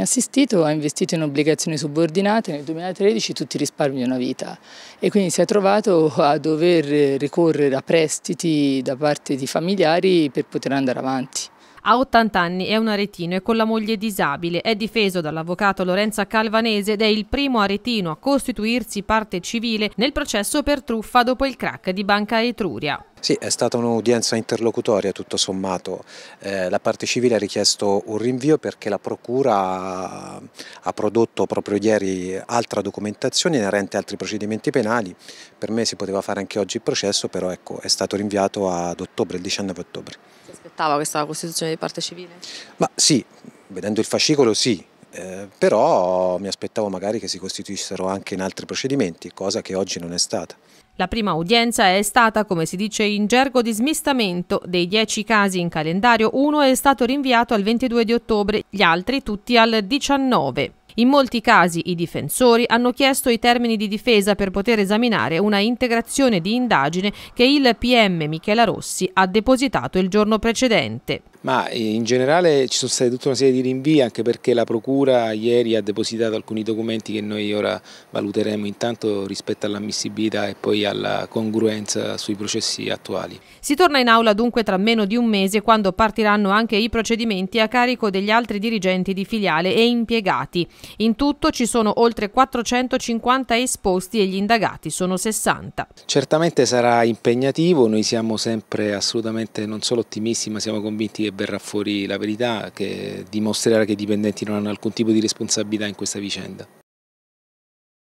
Mi ha assistito, ha investito in obbligazioni subordinate nel 2013 tutti i risparmi di una vita e quindi si è trovato a dover ricorrere a prestiti da parte di familiari per poter andare avanti. Ha 80 anni, è un aretino e con la moglie disabile. È difeso dall'avvocato Lorenza Calvanese ed è il primo aretino a costituirsi parte civile nel processo per truffa dopo il crack di Banca Etruria. Sì, è stata un'udienza interlocutoria tutto sommato. Eh, la parte civile ha richiesto un rinvio perché la Procura ha prodotto proprio ieri altra documentazione inerente a altri procedimenti penali. Per me si poteva fare anche oggi il processo, però ecco, è stato rinviato ad ottobre, il 19 ottobre. Si aspettava questa costituzione di parte civile? Ma sì, vedendo il fascicolo sì, eh, però mi aspettavo magari che si costituissero anche in altri procedimenti, cosa che oggi non è stata. La prima udienza è stata, come si dice in gergo, di smistamento. Dei dieci casi in calendario, uno è stato rinviato al 22 di ottobre, gli altri tutti al 19. In molti casi i difensori hanno chiesto i termini di difesa per poter esaminare una integrazione di indagine che il PM Michela Rossi ha depositato il giorno precedente. Ma eh, in generale ci sono state tutta una serie di rinvii anche perché la Procura ieri ha depositato alcuni documenti che noi ora valuteremo intanto rispetto all'ammissibilità e poi alla congruenza sui processi attuali. Si torna in aula dunque tra meno di un mese quando partiranno anche i procedimenti a carico degli altri dirigenti di filiale e impiegati. In tutto ci sono oltre 450 esposti e gli indagati sono 60. Certamente sarà impegnativo, noi siamo sempre assolutamente non solo ottimisti ma siamo convinti che e verrà fuori la verità che dimostrerà che i dipendenti non hanno alcun tipo di responsabilità in questa vicenda.